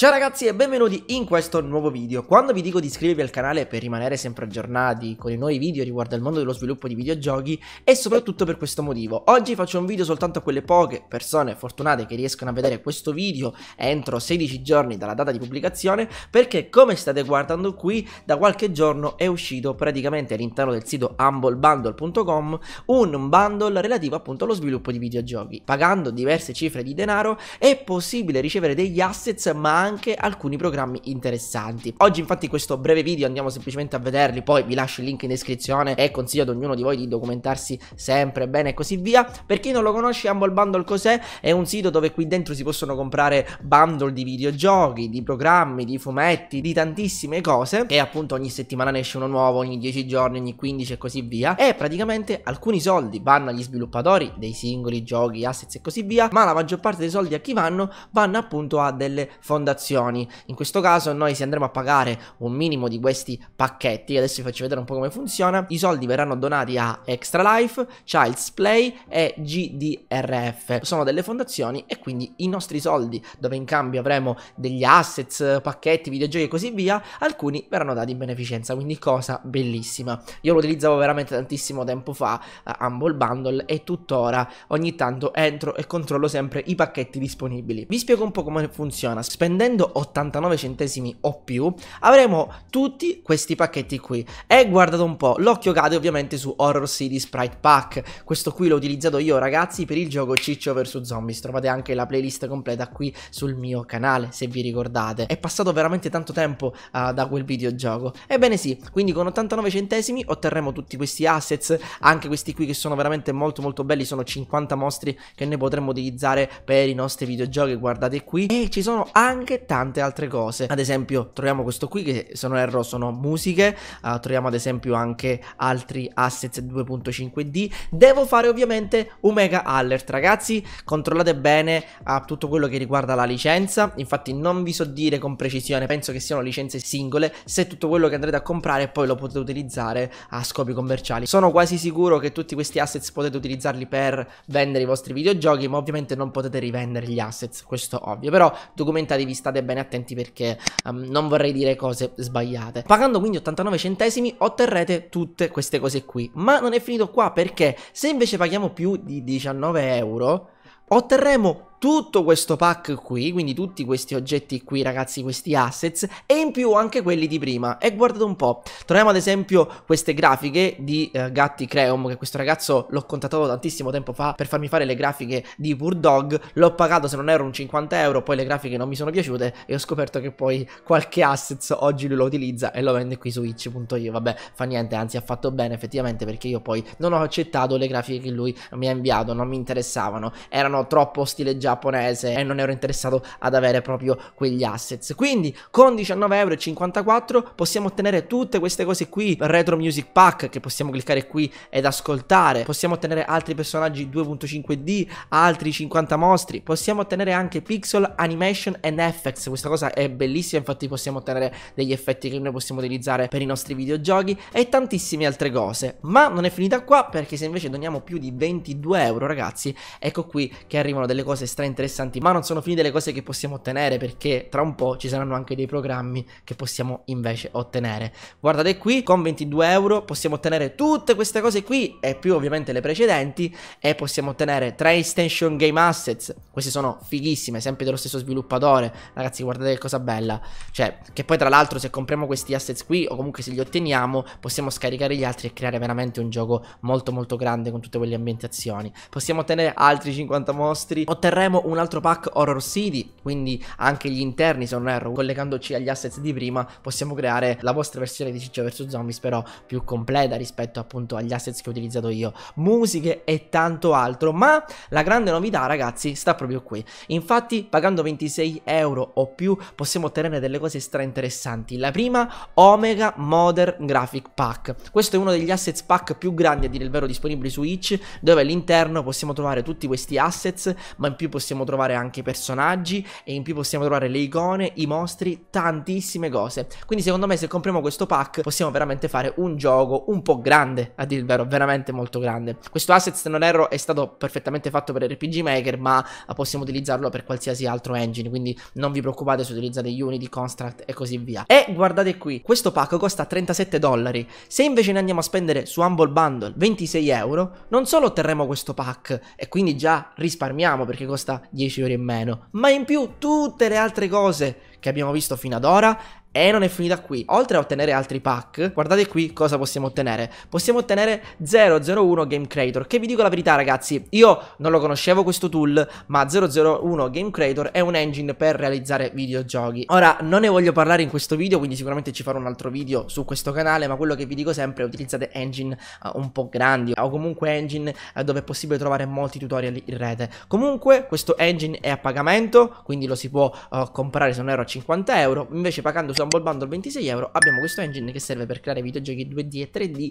Ciao ragazzi e benvenuti in questo nuovo video. Quando vi dico di iscrivervi al canale per rimanere sempre aggiornati con i nuovi video riguardo al mondo dello sviluppo di videogiochi è soprattutto per questo motivo. Oggi faccio un video soltanto a quelle poche persone fortunate che riescono a vedere questo video entro 16 giorni dalla data di pubblicazione perché come state guardando qui da qualche giorno è uscito praticamente all'interno del sito humblebundle.com un bundle relativo appunto allo sviluppo di videogiochi. Pagando diverse cifre di denaro è possibile ricevere degli assets ma anche anche alcuni programmi interessanti. Oggi infatti questo breve video andiamo semplicemente a vederli, poi vi lascio il link in descrizione e consiglio ad ognuno di voi di documentarsi sempre bene e così via. Per chi non lo conosce Humble Bundle cos'è? È un sito dove qui dentro si possono comprare bundle di videogiochi, di programmi, di fumetti, di tantissime cose e appunto ogni settimana ne esce uno nuovo, ogni 10 giorni, ogni 15 e così via e praticamente alcuni soldi vanno agli sviluppatori dei singoli giochi, assets e così via ma la maggior parte dei soldi a chi vanno vanno appunto a delle fondazioni transazioni. In questo caso noi se andremo a pagare un minimo di questi pacchetti, adesso vi faccio vedere un po' come funziona, i soldi verranno donati a Extra Life, Child's Play e GDRF. Sono delle fondazioni e quindi i nostri soldi, dove in cambio avremo degli assets, pacchetti, videogiochi e così via, alcuni verranno dati in beneficenza, quindi cosa bellissima. Io lo utilizzavo veramente tantissimo tempo fa, uh, Humble Bundle, e tuttora ogni tanto entro e controllo sempre i pacchetti disponibili. Vi spiego un po' come funziona. Spendendo spendendo 89 centesimi o più avremo tutti questi pacchetti qui. E guardate un po', l'occhio cade ovviamente su Horror City Sprite Pack. Questo qui l'ho utilizzato io ragazzi per il gioco Ciccio vs Zombies. Trovate anche la playlist completa qui sul mio canale se vi ricordate. È passato veramente tanto tempo uh, da quel videogioco. Ebbene sì, quindi con 89 centesimi otterremo tutti questi assets, anche questi qui che sono veramente molto molto belli, sono 50 mostri che noi potremmo utilizzare per i nostri videogiochi, guardate qui. E ci sono anche anche tante altre cose. Ad esempio, troviamo questo qui che se non erro sono musiche, uh, troviamo ad esempio anche altri assets 2.5D. Devo fare ovviamente un mega alert, ragazzi, controllate bene uh, tutto quello che riguarda la licenza. Infatti non vi so dire con precisione, penso che siano licenze singole, se tutto quello che andrete a comprare poi lo potete utilizzare a scopi commerciali. Sono quasi sicuro che tutti questi assets potete utilizzarli per vendere i vostri videogiochi, ma ovviamente non potete rivendere gli assets, questo ovvio, però documentatevi state bene attenti perché um, non vorrei dire cose sbagliate. Pagando quindi 89 centesimi otterrete tutte queste cose qui. Ma non è finito qua perché se invece paghiamo più di 19 euro otterremo tutto questo pack qui, quindi tutti questi oggetti qui ragazzi, questi assets e in più anche quelli di prima e guardate un po', troviamo ad esempio queste grafiche di eh, Gatti Creum che questo ragazzo l'ho contattato tantissimo tempo fa per farmi fare le grafiche di Pur Dog, l'ho pagato se non ero un 50 euro, poi le grafiche non mi sono piaciute e ho scoperto che poi qualche assets oggi lui lo utilizza e lo vende qui su itch.io, vabbè fa niente, anzi ha fatto bene effettivamente perché io poi non ho accettato le grafiche che lui mi ha inviato, non mi interessavano, erano troppo stileggiate giapponese e non ero interessato ad avere proprio quegli assets. Quindi con 19,54€ possiamo ottenere tutte queste cose qui, Retro Music Pack che possiamo cliccare qui ed ascoltare, possiamo ottenere altri personaggi 2.5D, altri 50 mostri, possiamo ottenere anche pixel, animation and effects, questa cosa è bellissima, infatti possiamo ottenere degli effetti che noi possiamo utilizzare per i nostri videogiochi e tantissime altre cose. Ma non è finita qua perché se invece doniamo più di 22 euro ragazzi, ecco qui che arrivano delle cose straordinarie stra interessanti, ma non sono finite le cose che possiamo ottenere perché tra un po' ci saranno anche dei programmi che possiamo invece ottenere. Guardate qui, con 22 euro possiamo ottenere tutte queste cose qui e più ovviamente le precedenti e possiamo ottenere 3 extension game assets, queste sono fighissime, sempre dello stesso sviluppatore, ragazzi guardate che cosa bella, cioè che poi tra l'altro se compriamo questi assets qui o comunque se li otteniamo possiamo scaricare gli altri e creare veramente un gioco molto molto grande con tutte quelle ambientazioni. Possiamo ottenere altri 50 mostri, otterremo Avremo un altro pack Horror City, quindi anche gli interni se non erro, collegandoci agli assets di prima, possiamo creare la vostra versione di Ciccio vs Zombies, però più completa rispetto appunto agli assets che ho utilizzato io, musiche e tanto altro, ma la grande novità ragazzi sta proprio qui. Infatti pagando 26 euro o più possiamo ottenere delle cose stra interessanti. La prima, Omega Modern Graphic Pack. Questo è uno degli assets pack più grandi a dire il vero disponibili su Itch, dove all'interno possiamo trovare tutti questi assets, ma in più possiamo possiamo trovare anche i personaggi e in più possiamo trovare le icone, i mostri, tantissime cose. Quindi secondo me se compriamo questo pack possiamo veramente fare un gioco un po' grande, a dir il vero, veramente molto grande. Questo asset, se non erro, è stato perfettamente fatto per RPG Maker, ma possiamo utilizzarlo per qualsiasi altro engine, quindi non vi preoccupate se utilizzate Unity, Construct e così via. E guardate qui, questo pack costa 37 dollari. Se invece ne andiamo a spendere su Humble Bundle 26 euro, non solo otterremo questo pack e quindi già risparmiamo perché costa costa 10 euro in meno, ma in più tutte le altre cose che abbiamo visto fino ad ora e non è finita qui. Oltre a ottenere altri pack, guardate qui cosa possiamo ottenere. Possiamo ottenere 001 Game Creator, che vi dico la verità ragazzi, io non lo conoscevo questo tool, ma 001 Game Creator è un engine per realizzare videogiochi. Ora, non ne voglio parlare in questo video, quindi sicuramente ci farò un altro video su questo canale, ma quello che vi dico sempre è utilizzate engine uh, un po' grandi o comunque engine uh, dove è possibile trovare molti tutorial in rete. Comunque, questo engine è a pagamento, quindi lo si può uh, comprare se non ero a 50 euro, invece pagando su Humble Bundle 26 euro abbiamo questo engine che serve per creare videogiochi 2D e 3D. Um,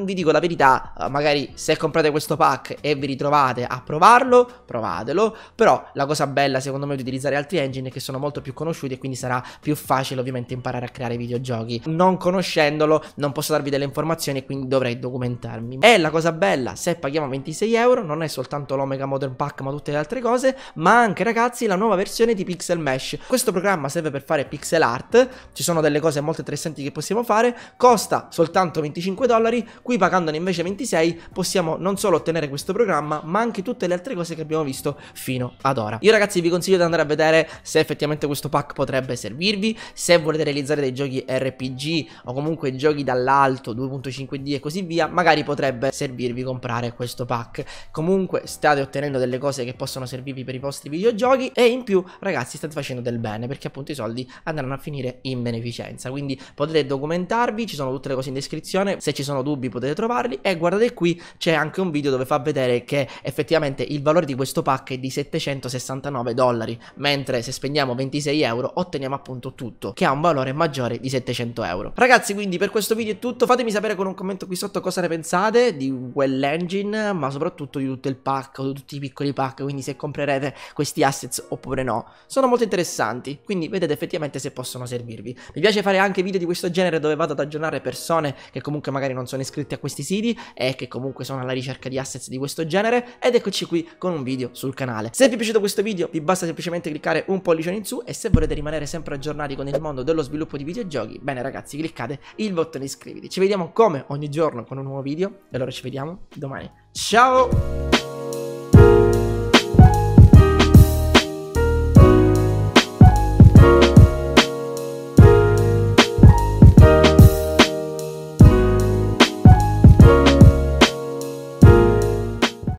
ehm, vi dico la verità, eh, magari se comprate questo pack e vi ritrovate a provarlo, provatelo, però la cosa bella secondo me è di utilizzare altri engine che sono molto più conosciuti e quindi sarà più facile ovviamente imparare a creare videogiochi. Non conoscendolo non posso darvi delle informazioni e quindi dovrei documentarmi. E la cosa bella, se paghiamo 26 euro, non è soltanto l'Omega Modern Pack ma tutte le altre cose, ma anche ragazzi la nuova versione di Pixel Mesh. Questo programma serve serve per fare pixel art, ci sono delle cose molto interessanti che possiamo fare, costa soltanto 25 dollari, qui pagandone invece 26 possiamo non solo ottenere questo programma ma anche tutte le altre cose che abbiamo visto fino ad ora. Io ragazzi vi consiglio di andare a vedere se effettivamente questo pack potrebbe servirvi, se volete realizzare dei giochi RPG o comunque giochi dall'alto 2.5D e così via, magari potrebbe servirvi comprare questo pack. Comunque state ottenendo delle cose che possono servirvi per i vostri videogiochi e in più ragazzi state facendo del bene perché appunto tutti i soldi andranno a finire in beneficenza. Quindi potete documentarvi, ci sono tutte le cose in descrizione, se ci sono dubbi potete trovarli e guardate qui c'è anche un video dove fa vedere che effettivamente il valore di questo pack è di 769 dollari, mentre se spendiamo 26 euro otteniamo appunto tutto, che ha un valore maggiore di 700 euro. Ragazzi quindi per questo video è tutto, fatemi sapere con un commento qui sotto cosa ne pensate di quell'engine, ma soprattutto di tutto il pack, o di tutti i piccoli pack, quindi se comprerete questi assets oppure no. Sono molto interessanti, quindi vedete vedete effettivamente se possono servirvi. Mi piace fare anche video di questo genere dove vado ad aggiornare persone che comunque magari non sono iscritte a questi siti e che comunque sono alla ricerca di assets di questo genere ed eccoci qui con un video sul canale. Se vi è piaciuto questo video vi basta semplicemente cliccare un pollice in su e se volete rimanere sempre aggiornati con il mondo dello sviluppo di videogiochi, bene ragazzi cliccate il bottone iscriviti. Ci vediamo come ogni giorno con un nuovo video e allora ci vediamo domani. Ciao!